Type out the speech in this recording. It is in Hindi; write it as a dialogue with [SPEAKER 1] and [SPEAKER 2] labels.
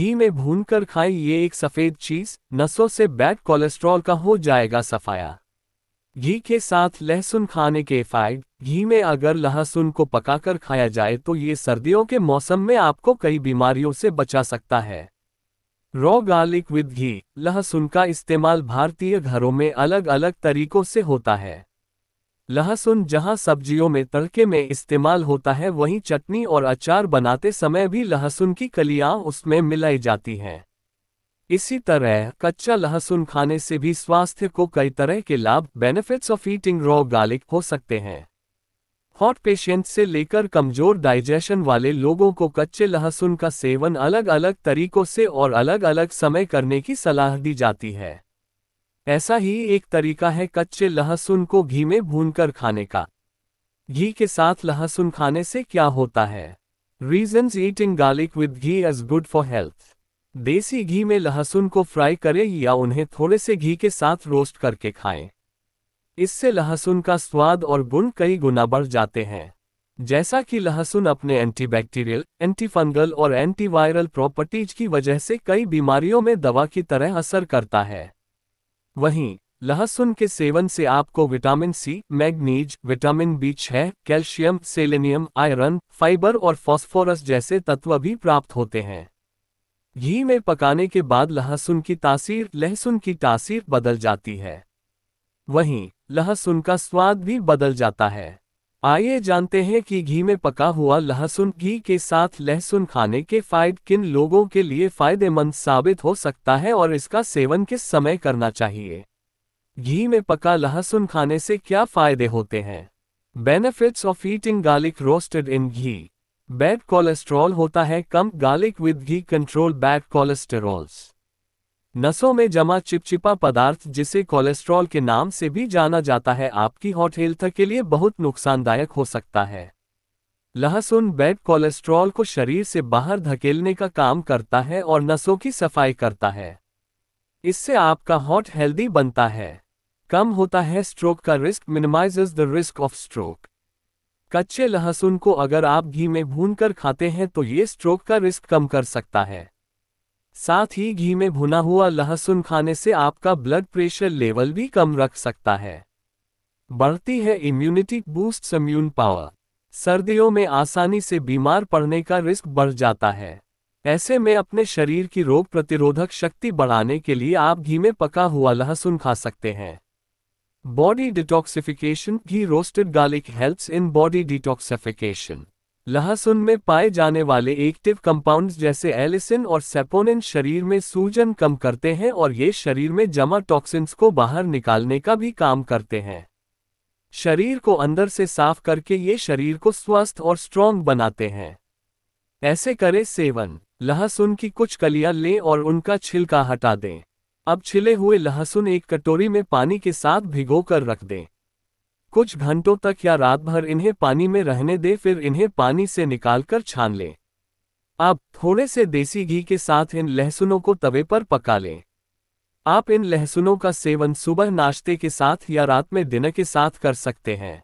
[SPEAKER 1] घी में भूनकर खाएं ये एक सफ़ेद चीज नसों से बैड कोलेस्ट्रॉल का हो जाएगा सफाया घी के साथ लहसुन खाने के फायद घी में अगर लहसुन को पकाकर खाया जाए तो ये सर्दियों के मौसम में आपको कई बीमारियों से बचा सकता है रॉ गार्लिक विद घी लहसुन का इस्तेमाल भारतीय घरों में अलग अलग तरीकों से होता है लहसुन जहां सब्जियों में तड़के में इस्तेमाल होता है वहीं चटनी और अचार बनाते समय भी लहसुन की कलियां उसमें मिलाई जाती हैं इसी तरह कच्चा लहसुन खाने से भी स्वास्थ्य को कई तरह के लाभ benefits of eating raw garlic हो सकते हैं हॉट पेशेंट से लेकर कमजोर डाइजेशन वाले लोगों को कच्चे लहसुन का सेवन अलग अलग तरीकों से और अलग अलग समय करने की सलाह दी जाती है ऐसा ही एक तरीका है कच्चे लहसुन को घी में भूनकर खाने का घी के साथ लहसुन खाने से क्या होता है reasons eating garlic with ghee is good for health देसी घी में लहसुन को फ्राई करें या उन्हें थोड़े से घी के साथ रोस्ट करके खाएं। इससे लहसुन का स्वाद और गुण कई गुना बढ़ जाते हैं जैसा कि लहसुन अपने एंटीबैक्टीरियल एंटीफंगल और एंटीवायरल प्रॉपर्टीज की वजह से कई बीमारियों में दवा की तरह असर करता है वहीं लहसुन के सेवन से आपको vitamin C manganese vitamin B छह कैल्शियम सेलेनियम आयरन फाइबर और फॉस्फोरस जैसे तत्व भी प्राप्त होते हैं घी में पकाने के बाद लहसुन की तासीर लहसुन की तासीर बदल जाती है वहीं लहसुन का स्वाद भी बदल जाता है आइए जानते हैं कि घी में पका हुआ लहसुन घी के साथ लहसुन खाने के फायदे किन लोगों के लिए फायदेमंद साबित हो सकता है और इसका सेवन किस समय करना चाहिए घी में पका लहसुन खाने से क्या फायदे होते हैं benefits of eating garlic roasted in ghee bad cholesterol होता है कम garlic with ghee control bad cholesterols नसों में जमा चिपचिपा पदार्थ जिसे कोलेस्ट्रॉल के नाम से भी जाना जाता है आपकी हॉट हेल्थ के लिए बहुत नुकसानदायक हो सकता है लहसुन बैड कोलेस्ट्रॉल को शरीर से बाहर धकेलने का काम करता है और नसों की सफाई करता है इससे आपका हॉट हेल्दी बनता है कम होता है स्ट्रोक का risk minimises the risk of stroke कच्चे लहसुन को अगर आप घी में भूनकर खाते हैं तो ये स्ट्रोक का रिस्क कम कर सकता है साथ ही घी में भुना हुआ लहसुन खाने से आपका ब्लड प्रेशर लेवल भी कम रख सकता है बढ़ती है इम्यूनिटी बूस्ट इम्यून पावर सर्दियों में आसानी से बीमार पड़ने का रिस्क बढ़ जाता है ऐसे में अपने शरीर की रोग प्रतिरोधक शक्ति बढ़ाने के लिए आप घी में पका हुआ लहसुन खा सकते हैं body detoxification ghee roasted garlic helps in body detoxification लहसुन में पाए जाने वाले एक्टिव कंपाउंड्स जैसे एलिसिन और सेपोनिन शरीर में सूजन कम करते हैं और ये शरीर में जमा टॉक्सिन्स को बाहर निकालने का भी काम करते हैं शरीर को अंदर से साफ करके ये शरीर को स्वस्थ और स्ट्रॉन्ग बनाते हैं ऐसे करें सेवन लहसुन की कुछ कलियां लें और उनका छिलका हटा दें अब छिले हुए लहसुन एक कटोरी में पानी के साथ भिगोकर रख दें कुछ घंटों तक या रात भर इन्हें पानी में रहने दें फिर इन्हें पानी से निकालकर छान लें आप थोड़े से देसी घी के साथ इन लहसुनों को तवे पर पका लें आप इन लहसुनों का सेवन सुबह नाश्ते के साथ या रात में दिन के साथ कर सकते हैं